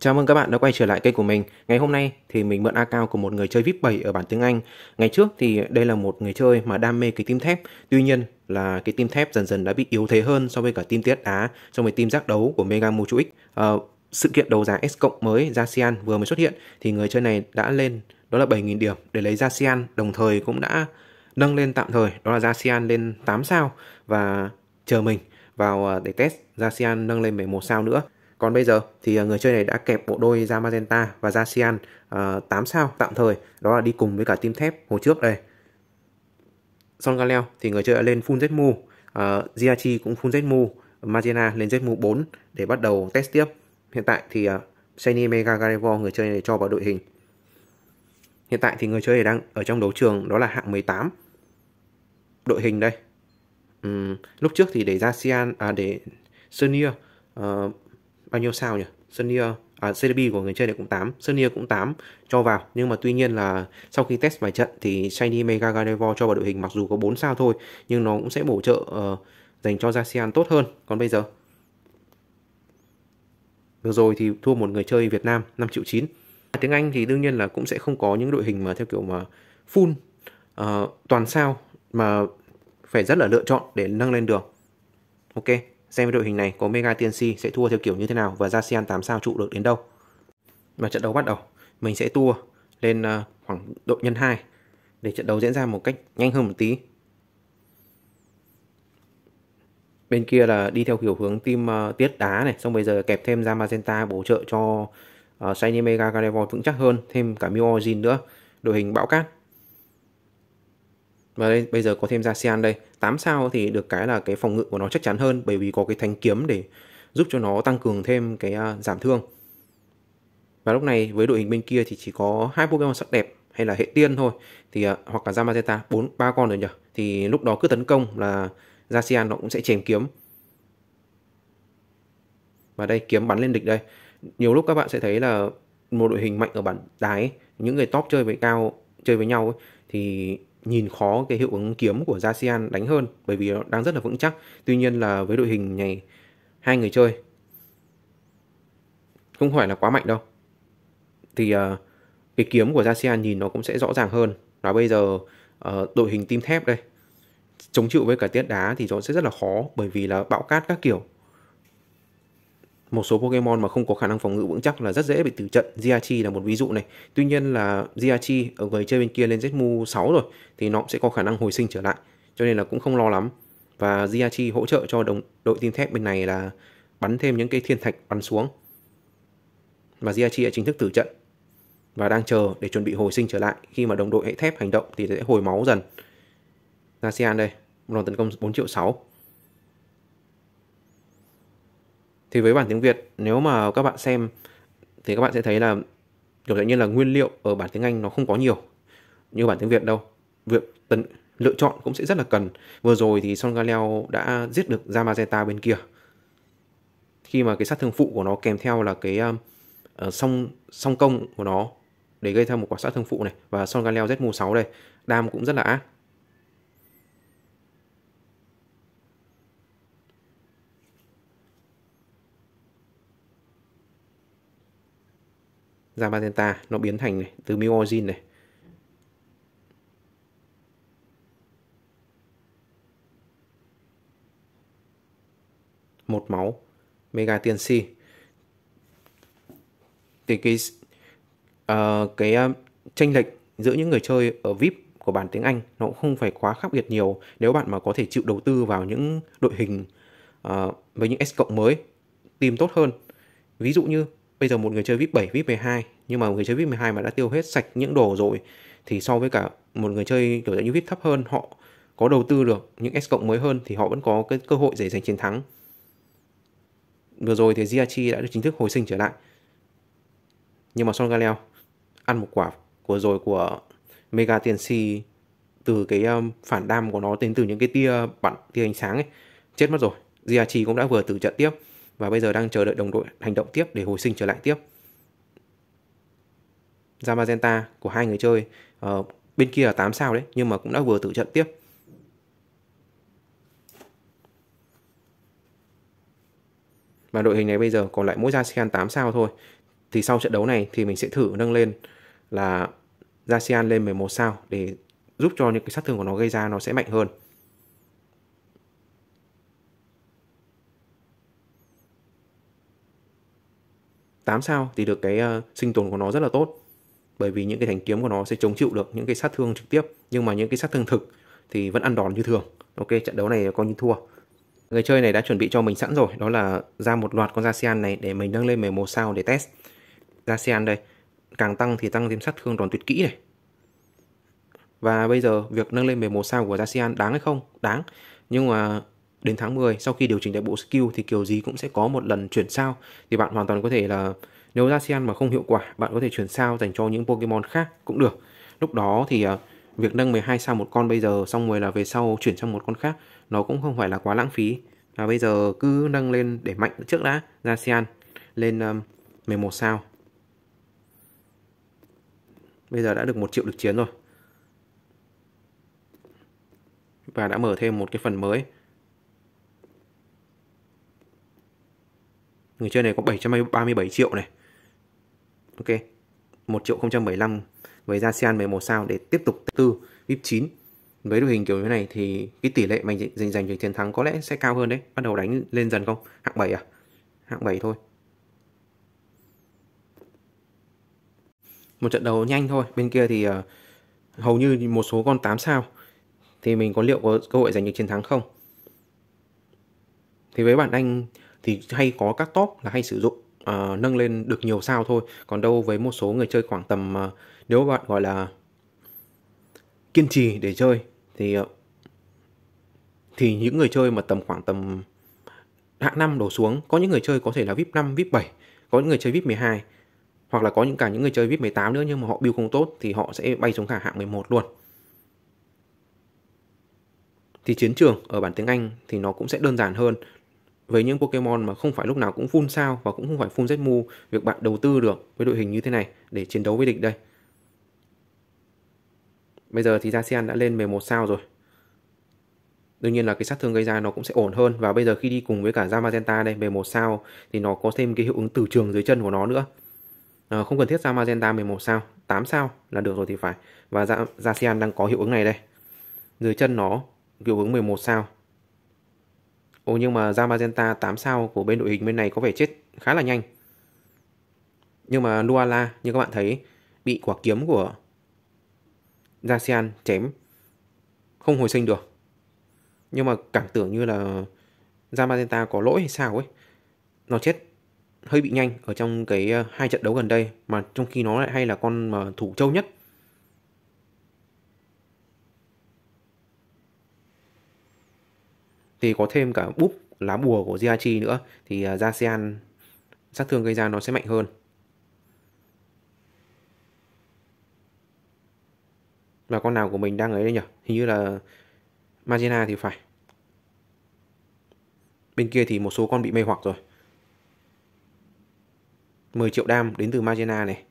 Chào mừng các bạn đã quay trở lại kênh của mình. Ngày hôm nay thì mình mượn account của một người chơi VIP 7 ở bản tiếng Anh. Ngày trước thì đây là một người chơi mà đam mê cái tim thép. Tuy nhiên là cái tim thép dần dần đã bị yếu thế hơn so với cả tim tiết đá, so với tim giác đấu của Mega Mochu X. Ờ, à, sự kiện đầu giá S cộng mới Jasian vừa mới xuất hiện thì người chơi này đã lên đó là 7.000 điểm để lấy Jasian đồng thời cũng đã nâng lên tạm thời đó là Jasian lên 8 sao và chờ mình vào ờ, để test Jasian nâng lên 11 sao nữa. Còn bây giờ thì à, người chơi này đã kẹp bộ đôi ra Magenta và ra Cyan uh, 8 sao tạm thời, đó là đi cùng với cả team thép hồi trước đây. Son Galeo thì người chơi đã lên full Zmu, uh, à, Ziachi cũng full Zmu, Magena lên Zmu 4 để bắt đầu test tiếp. Hiện tại thì uh, à, Shiny Mega Gardevoir người chơi này cho vào đội hình. Hiện tại thì người chơi này đang ở trong đấu trường đó là hạng 18. Đội hình đây. Uhm, lúc trước thì để ra Sian à để Sonia uh, ờ, bao nhiêu sao nhỉ Sunnier à, CDB của người chơi này cũng 8 Sunnier cũng 8 cho vào nhưng mà tuy nhiên là sau khi test vài trận thì Shiny Mega Gardevoir cho vào đội hình mặc dù có 4 sao thôi nhưng nó cũng sẽ bổ trợ uh, dành cho Zacian tốt hơn còn bây giờ được rồi thì thua một người chơi Việt Nam 5 triệu 9 à, tiếng Anh thì đương nhiên là cũng sẽ không có những đội hình mà theo kiểu mà full uh, toàn sao mà phải rất là lựa chọn để nâng lên được ok xem đội hình này có Mega TNC sẽ thua theo kiểu như thế nào và Zacian 8 sao trụ được đến đâu. Và trận đấu bắt đầu, mình sẽ tua lên ờ, khoảng độ nhân 2 để trận đấu diễn ra một cách nhanh hơn một tí. Bên kia là đi theo kiểu hướng team uh, tiết đá này, xong bây giờ kẹp thêm ra magenta bổ trợ cho uh, Shiny Mega Gardevoir vững chắc hơn, thêm cả mew origin nữa, đội hình bão cát và đây, bây giờ có thêm ra Sean đây 8 sao thì được cái là cái phòng ngự của nó chắc chắn hơn bởi vì có cái thanh kiếm để giúp cho nó tăng cường thêm cái uh, giảm thương và lúc này với đội hình bên kia thì chỉ có hai Pokemon sắc đẹp hay là hệ tiên thôi thì uh, hoặc là Zamazeta bốn ba con rồi nhỉ thì lúc đó cứ tấn công là Zacian nó cũng sẽ chém kiếm và đây kiếm bắn lên địch đây nhiều lúc các bạn sẽ thấy là một đội hình mạnh ở bản đái những người top chơi với cao chơi với nhau ấy, thì nhìn khó cái hiệu ứng kiếm của Jasian đánh hơn bởi vì nó đang rất là vững chắc. Tuy nhiên là với đội hình này hai người chơi không phải là quá mạnh đâu. Thì uh, cái kiếm của Jasian nhìn nó cũng sẽ rõ ràng hơn. Và bây giờ uh, đội hình team thép đây chống chịu với cả tiết đá thì nó sẽ rất là khó bởi vì là bão cát các kiểu một số Pokemon mà không có khả năng phòng ngự vững chắc là rất dễ bị tử trận. Ziachi là một ví dụ này. Tuy nhiên là Ziachi ở người chơi bên kia lên Zmu 6 rồi thì nó sẽ có khả năng hồi sinh trở lại. Cho nên là cũng không lo lắm. Và Ziachi hỗ trợ cho đồng, đội team thép bên này là bắn thêm những cái thiên thạch bắn xuống. Và Ziachi đã chính thức tử trận và đang chờ để chuẩn bị hồi sinh trở lại khi mà đồng đội hệ thép hành động thì sẽ hồi máu dần. Nasian đây, một đòn tấn công 4 triệu 6. thì với bản tiếng Việt nếu mà các bạn xem thì các bạn sẽ thấy là kiểu tự nhiên là nguyên liệu ở bản tiếng Anh nó không có nhiều như bản tiếng Việt đâu việc tấn lựa chọn cũng sẽ rất là cần vừa rồi thì Son Galeo đã giết được Yamazeta bên kia khi mà cái sát thương phụ của nó kèm theo là cái uh, song song công của nó để gây ra một quả sát thương phụ này và Son Galeo Z6 đây đam cũng rất là ác ra magenta nó biến thành này từ mu này một máu mega tiên si thì cái uh, cái tranh ờ, ờ, lệch giữa những người chơi ở vip của bản tiếng anh nó cũng không phải quá khác biệt nhiều nếu bạn mà có thể chịu đầu tư vào những đội hình uh, với những s cộng mới tìm tốt hơn ví dụ như bây giờ một người chơi VIP 7, VIP 12 nhưng mà một người chơi VIP 12 mà đã tiêu hết sạch những đồ rồi thì so với cả một người chơi kiểu như VIP thấp hơn họ có đầu tư được những S cộng mới hơn thì họ vẫn có cái cơ hội để giành chiến thắng. Vừa rồi thì Giachi đã được chính thức hồi sinh trở lại. Nhưng mà Son Galeo ăn một quả của rồi của Mega Tiền Si từ cái um, phản đam của nó đến từ những cái tia bạn tia ánh sáng ấy chết mất rồi. Giachi cũng đã vừa tử trận tiếp và bây giờ đang chờ đợi đồng đội hành động tiếp để hồi sinh trở lại tiếp. Ra của hai người chơi uh, bên kia là 8 sao đấy nhưng mà cũng đã vừa tự trận tiếp. Và đội hình này bây giờ còn lại mỗi Jasian 8 sao thôi. Thì sau trận đấu này thì mình sẽ thử nâng lên là Jasian lên 11 sao để giúp cho những cái sát thương của nó gây ra nó sẽ mạnh hơn. 8 sao thì được cái uh, sinh tồn của nó rất là tốt bởi vì những cái thành kiếm của nó sẽ chống chịu được những cái sát thương trực tiếp nhưng mà những cái sát thương thực thì vẫn ăn đòn như thường ok trận đấu này coi như thua người chơi này đã chuẩn bị cho mình sẵn rồi đó là ra một loạt con Zacian này để mình nâng lên 11 sao để test Zacian đây càng tăng thì tăng thêm sát thương đòn tuyệt kỹ này và bây giờ việc nâng lên 11 sao của Zacian đáng hay không? Đáng. Nhưng mà đến tháng 10 sau khi điều chỉnh lại bộ skill thì kiểu gì cũng sẽ có một lần chuyển sao thì bạn hoàn toàn có thể là nếu ra mà không hiệu quả bạn có thể chuyển sao dành cho những Pokemon khác cũng được lúc đó thì à, việc nâng 12 sao một con bây giờ xong rồi là về sau chuyển sang một con khác nó cũng không phải là quá lãng phí và bây giờ cứ nâng lên để mạnh trước đã ra lên um, à, 11 sao bây giờ đã được một triệu lực chiến rồi và đã mở thêm một cái phần mới người chơi này có 737 triệu này ok 1 triệu 075 với Zacian 11 sao để tiếp tục tư VIP 9 với đội hình kiểu như này thì cái tỷ lệ mình giành giành được chiến thắng có lẽ sẽ cao hơn đấy bắt đầu đánh lên dần không hạng 7 à hạng 7 thôi một trận đấu nhanh thôi bên kia thì uh, hầu như một số con 8 sao thì mình có liệu có cơ hội giành được chiến thắng không thì với bạn anh thì hay có các top là hay sử dụng uh, nâng lên được nhiều sao thôi còn đâu với một số người chơi khoảng tầm uh, nếu bạn gọi là kiên trì để chơi thì uh, thì những người chơi mà tầm khoảng tầm hạng năm đổ xuống có những người chơi có thể là vip 5, vip 7 có những người chơi vip 12 hoặc là có những cả những người chơi vip 18 nữa nhưng mà họ build không tốt thì họ sẽ bay xuống cả hạng 11 luôn thì chiến trường ở bản tiếng Anh thì nó cũng sẽ đơn giản hơn về những Pokemon mà không phải lúc nào cũng full sao và cũng không phải full Zmu, việc bạn đầu tư được với đội hình như thế này để chiến đấu với địch đây. Bây giờ thì Zacian đã lên 11 sao rồi. Đương nhiên là cái sát thương gây ra nó cũng sẽ ổn hơn và bây giờ khi đi cùng với cả Zamazenta đây 11 sao thì nó có thêm cái hiệu ứng từ trường dưới chân của nó nữa. À, không cần thiết Zamazenta 11 sao, 8 sao là được rồi thì phải. Và Zacian đang có hiệu ứng này đây. Dưới chân nó hiệu ứng 11 sao Ồ nhưng mà Zamazenta magenta 8 sao của bên đội hình bên này có vẻ chết khá là nhanh. Nhưng mà Nuala như các bạn thấy bị quả kiếm của Jasian chém không hồi sinh được. Nhưng mà cảm tưởng như là Zamazenta có lỗi hay sao ấy. Nó chết hơi bị nhanh ở trong cái ờ, hai trận đấu gần đây mà trong khi nó lại hay là con mà thủ châu nhất thì có thêm cả búp lá bùa của Jiachi nữa thì à, Jasean sát thương gây ra nó sẽ mạnh hơn. Và con nào của mình đang ấy đây nhỉ? Hình như là Magina thì phải. Bên kia thì một số con bị mê hoặc rồi. 10 triệu đam đến từ Magina này.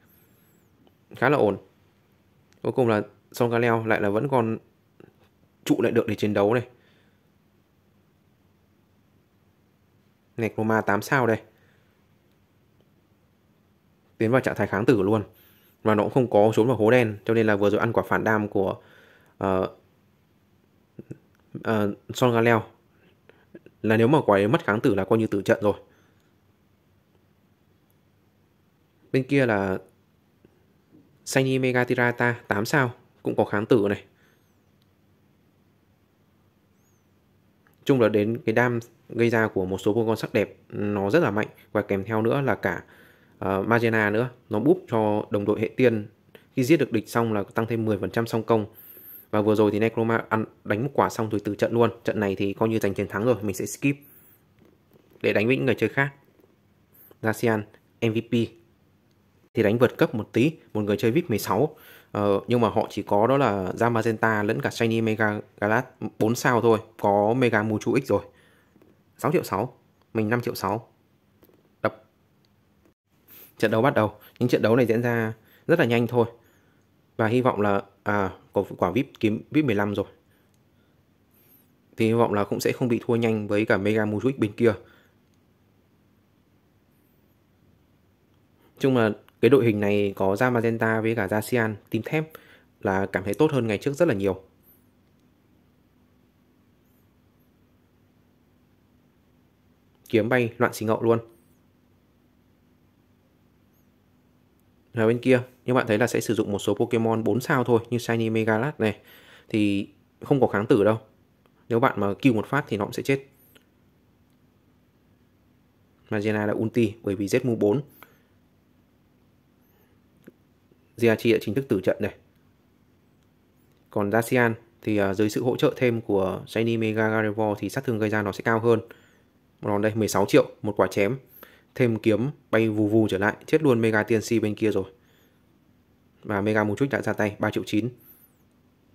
Khá là ổn. Cuối cùng là Son Galeo lại là vẫn còn trụ lại được để chiến đấu này. Nec Roma 8 sao đây tiến vào trạng thái kháng tử luôn và nó cũng không có trốn vào hố đen cho nên là vừa rồi ăn quả phản đam của uh, uh, Son Galeo là nếu mà quả ấy mất kháng tử là coi như tử trận rồi bên kia là Sanyi Mega Tirata 8 sao cũng có kháng tử này chung là đến cái đam gây ra của một số con sắc đẹp nó rất là mạnh và kèm theo nữa là cả uh, Magena nữa nó búp cho đồng đội hệ tiên khi giết được địch xong là tăng thêm 10% song công và vừa rồi thì Necroma ăn đánh một quả xong rồi từ trận luôn trận này thì coi như giành chiến thắng rồi mình sẽ skip để đánh với những người chơi khác Zacian MVP thì đánh vượt cấp một tí một người chơi VIP 16 Ờ, nhưng mà họ chỉ có đó là da magenta lẫn cả shiny mega galat 4 sao thôi có mega Mewtwo x rồi 6 triệu 6 mình 5 triệu 6 đập trận đấu bắt đầu những trận đấu này diễn ra rất là nhanh thôi và hy vọng là à có quả vip kiếm vip 15 rồi thì hy vọng là cũng sẽ không bị thua nhanh với cả mega Mewtwo x bên kia chung là cái đội hình này có ra Magenta với cả ra Sian team thép là cảm thấy tốt hơn ngày trước rất là nhiều kiếm bay loạn xì ngậu luôn ở bên kia như bạn thấy là sẽ sử dụng một số Pokemon 4 sao thôi như Shiny Megalat này thì không có kháng tử đâu nếu bạn mà kêu một phát thì nó cũng sẽ chết Magena là ulti bởi vì Zmu 4 Giachi đã chính thức tử trận này. Còn Dacian thì uh, dưới sự hỗ trợ thêm của Shiny Mega Gardevoir thì sát thương gây ra nó sẽ cao hơn. Còn đây 16 triệu một quả chém, thêm kiếm bay vù vù trở lại, chết luôn Mega TNC bên kia rồi. Và Mega Mutrick đã ra tay 3 triệu 9.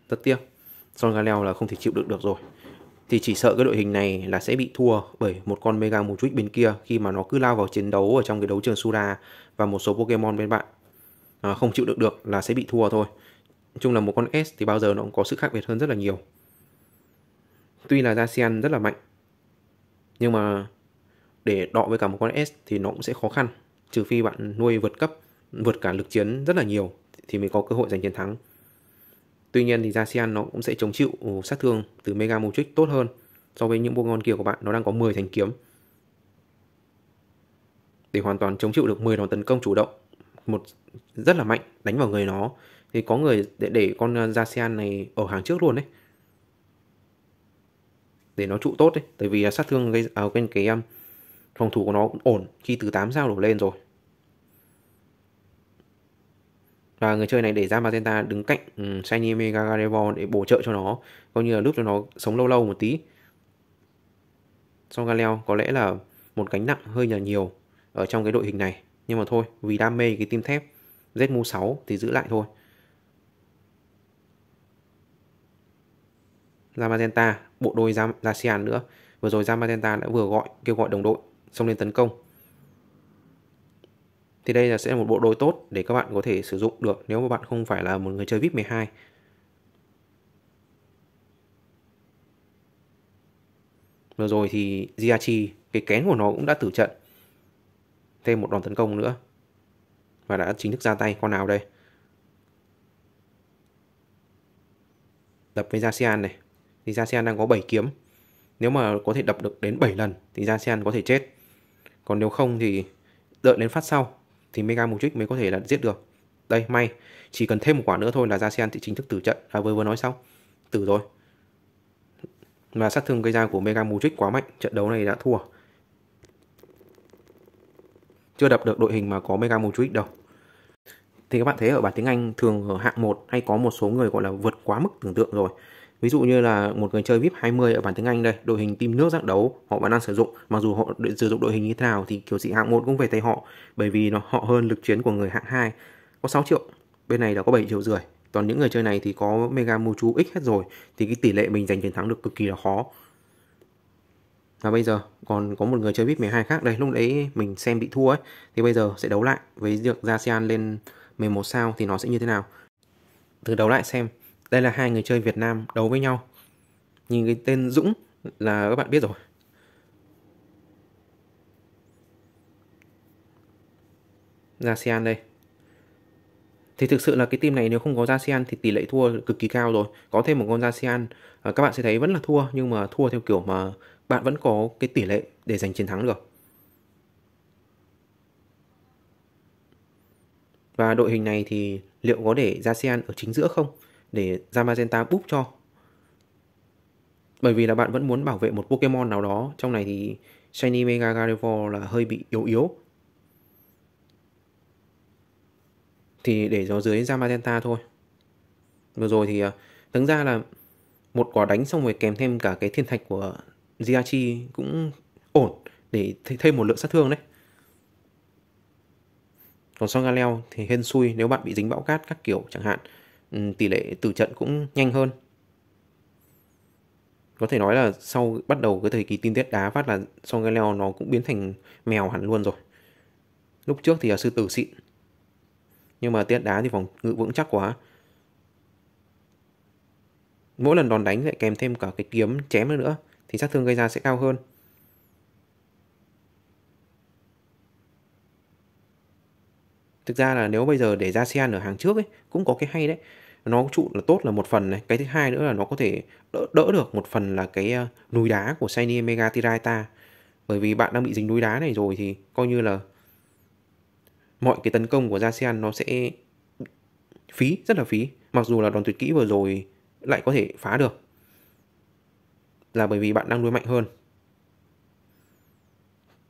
Rất tiếc, Son Galeo là không thể chịu đựng được rồi. Thì chỉ sợ cái đội hình này là sẽ bị thua bởi một con Mega Mutrick bên kia khi mà nó cứ lao vào chiến đấu ở trong cái đấu trường Sura và một số Pokemon bên bạn À, không chịu đựng được là sẽ bị thua thôi nói chung là một con S thì bao giờ nó cũng có sự khác biệt hơn rất là nhiều tuy là Dacian rất là mạnh nhưng mà để đọ với cả một con S thì nó cũng sẽ khó khăn trừ phi bạn nuôi vượt cấp vượt cả lực chiến rất là nhiều thì mới có cơ hội giành chiến thắng tuy nhiên thì Dacian nó cũng sẽ chống chịu sát thương từ Mega Motric tốt hơn so với những bộ ngon kia của bạn nó đang có 10 thành kiếm để hoàn toàn chống chịu được 10 đòn tấn công chủ động một rất là mạnh đánh vào người nó thì có người để, để con Zacian à, này ở hàng trước luôn đấy để nó trụ tốt đấy tại vì à, sát thương gây à, cái, cái à, phòng thủ của nó cũng ổn khi từ 8 sao đổ lên rồi và người chơi này để ra Magenta đứng cạnh um, Shiny Mega Gardevoir để bổ trợ cho nó coi như là lúc cho nó sống lâu lâu một tí Song Galeo có lẽ là một cánh nặng hơi nhờ nhiều ở trong cái đội hình này nhưng mà thôi vì đam mê cái tim thép ZMU 6 thì giữ lại thôi ra Magenta bộ đôi ra Rasian nữa vừa rồi ra Magenta đã vừa gọi kêu gọi đồng đội xông lên tấn công thì đây là sẽ là một bộ đôi tốt để các bạn có thể sử dụng được nếu mà bạn không phải là một người chơi VIP 12 vừa rồi thì Giachi cái kén của nó cũng đã tử trận thêm một đòn tấn công nữa và đã chính thức ra tay con nào đây đập với Jasean này thì Jasean đang có 7 kiếm nếu mà có thể đập được đến 7 lần thì Jasean có thể chết còn nếu không thì đợi đến phát sau thì Mega Mujic mới có thể là giết được đây may chỉ cần thêm một quả nữa thôi là Jasean thì chính thức tử trận à vừa vừa nói xong tử rồi mà sát thương gây ra của Mega Mujic quá mạnh trận đấu này đã thua chưa đập được đội hình mà có mega motric đâu thì các bạn thấy ở bài tiếng Anh thường ở hạng 1 hay có một số người gọi là vượt quá mức tưởng tượng rồi ví dụ như là một người chơi VIP 20 ở bảng tiếng Anh đây đội hình team nước dạng đấu họ vẫn đang sử dụng mặc dù họ sử dụng đội hình như thế nào thì kiểu gì hạng 1 cũng về tay họ bởi vì nó họ hơn lực chiến của người hạng 2 có 6 triệu bên này là có 7 triệu rưỡi toàn những người chơi này thì có Mega Mochu X hết rồi thì cái tỷ lệ mình giành chiến thắng được cực kỳ là khó và bây giờ còn có một người chơi vip 12 khác đây lúc đấy mình xem bị thua ấy thì bây giờ sẽ đấu lại với việc ra sean lên 11 sao thì nó sẽ như thế nào từ đấu lại xem đây là hai người chơi Việt Nam đấu với nhau nhìn cái tên Dũng là các bạn biết rồi ra đây thì thực sự là cái team này nếu không có ra thì tỷ lệ thua cực kỳ cao rồi có thêm một con ra à, các bạn sẽ thấy vẫn là thua nhưng mà thua theo kiểu mà bạn vẫn có cái tỷ lệ để giành chiến thắng được. Và đội hình này thì liệu có để Jasean ở chính giữa không? Để Zamazenta búp cho. Bởi vì là bạn vẫn muốn bảo vệ một Pokemon nào đó. Trong này thì Shiny Mega Gardevoir là hơi bị yếu yếu. Thì để nó dưới Zamazenta thôi. Vừa rồi thì à, tính ra là một quả đánh xong rồi kèm thêm cả cái thiên thạch của Ziachi cũng ổn để thêm một lượng sát thương đấy. Còn sau Galeo thì hên xui nếu bạn bị dính bão cát các kiểu chẳng hạn, tỷ lệ tử trận cũng nhanh hơn. Có thể nói là sau bắt đầu cái thời kỳ tin tiết đá phát là Song Galeo nó cũng biến thành mèo hẳn luôn rồi. Lúc trước thì là sư tử xịn. Nhưng mà tiết đá thì phòng ngự vững chắc quá. Mỗi lần đòn đánh lại kèm thêm cả cái kiếm chém nữa nữa thì sát thương gây ra sẽ cao hơn. Thực ra là nếu bây giờ để ra sen ở hàng trước ấy cũng có cái hay đấy. Nó trụ là tốt là một phần này, cái thứ hai nữa là nó có thể đỡ, đỡ được một phần là cái ờ, núi đá của Shiny Mega Tiraita. Bởi vì bạn đang bị dính núi đá này rồi thì coi như là mọi cái tấn công của Jasean nó sẽ phí, rất là phí. Mặc dù là đòn tuyệt kỹ vừa rồi lại có thể phá được là bởi vì bạn đang đuối mạnh hơn.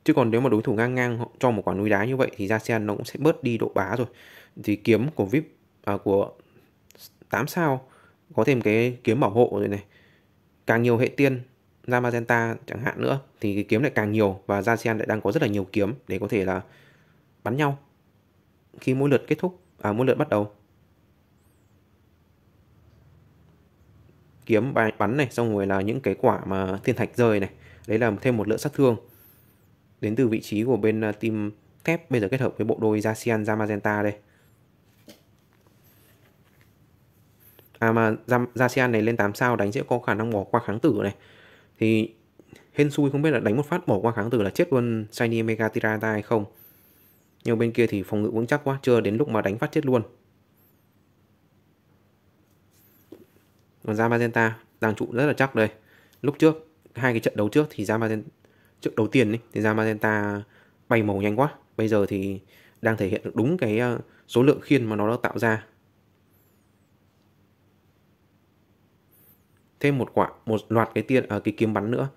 Chứ còn nếu mà đối thủ ngang ngang cho một quả núi đá như vậy thì Jasean nó cũng sẽ bớt đi độ bá rồi. Thì kiếm của VIP à, của 8 sao có thêm cái kiếm bảo hộ rồi này. Càng nhiều hệ tiên ra Magenta chẳng hạn nữa thì cái kiếm lại càng nhiều và Jasean lại đang có rất là nhiều kiếm để có thể là bắn nhau khi mỗi lượt kết thúc à mỗi lượt bắt đầu kiếm bài bắn này xong rồi là những cái quả mà thiên thạch rơi này đấy là thêm một lượng sát thương đến từ vị trí của bên à, team thép bây giờ kết hợp với bộ đôi Jasian Zamazenta đây à mà Jasian này lên 8 sao đánh sẽ có khả năng bỏ qua kháng tử này thì Hensui không biết là đánh một phát bỏ qua kháng tử là chết luôn Shiny Mega Tirata hay không nhưng bên kia thì phòng ngự vững chắc quá chưa đến lúc mà đánh phát chết luôn còn Jan Magenta đang trụ rất là chắc đây lúc trước hai cái trận đấu trước thì Jan Magenta trước đầu tiên ấy, thì Jan Magenta bay màu nhanh quá bây giờ thì đang thể hiện được đúng cái ờ, số lượng khiên mà nó đã tạo ra thêm một quả một loạt cái tiên ở ờ, à, cái kiếm bắn nữa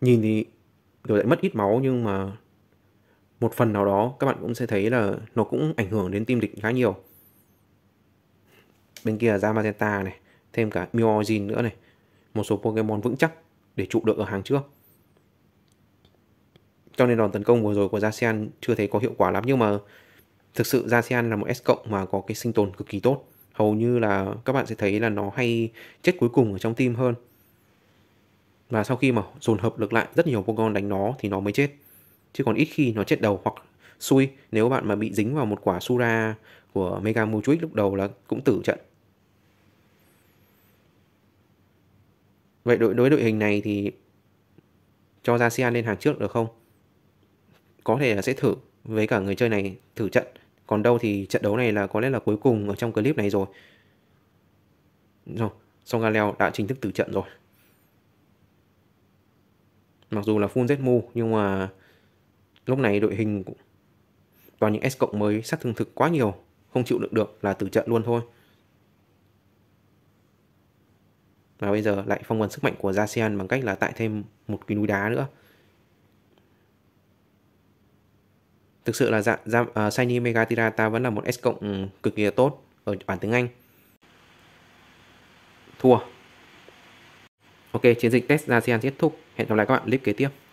nhìn thì rồi lại mất ít máu nhưng mà một phần nào đó các bạn cũng sẽ thấy là nó cũng ảnh hưởng đến tim địch khá nhiều bên kia là Zamazenta này thêm cả Origin nữa này, một số Pokemon vững chắc để trụ được ở hàng trước. Cho nên đòn tấn công vừa rồi của Zacian chưa thấy có hiệu quả lắm nhưng mà thực sự Zacian là một S cộng mà có cái sinh tồn cực kỳ tốt. Hầu như là các bạn sẽ thấy là nó hay chết cuối cùng ở trong team hơn. Và sau khi mà dồn hợp lực lại rất nhiều Pokemon đánh nó thì nó mới chết. Chứ còn ít khi nó chết đầu hoặc xui nếu bạn mà bị dính vào một quả Sura của Mega Mewtwo lúc đầu là cũng tử trận. Vậy đối với đội hình này thì cho ra Sian lên hàng trước được không? Có thể là sẽ thử với cả người chơi này thử trận. Còn đâu thì trận đấu này là có lẽ là cuối cùng ở trong clip này rồi. Rồi, Song Galeo đã chính thức tử trận rồi. Mặc dù là full Zmu nhưng mà lúc này đội hình toàn những S cộng mới sát thương thực quá nhiều, không chịu đựng được là tử trận luôn thôi. và bây giờ lại phong ấn sức mạnh của ASEAN bằng cách là tại thêm một cái núi đá nữa. Thực sự là dạng giam, dạ, uh, à, Shiny Megatirata vẫn là một S cộng cực kỳ tốt ở bản tiếng Anh. Thua. Ok, chiến dịch test ASEAN kết thúc. Hẹn gặp lại các bạn clip kế tiếp.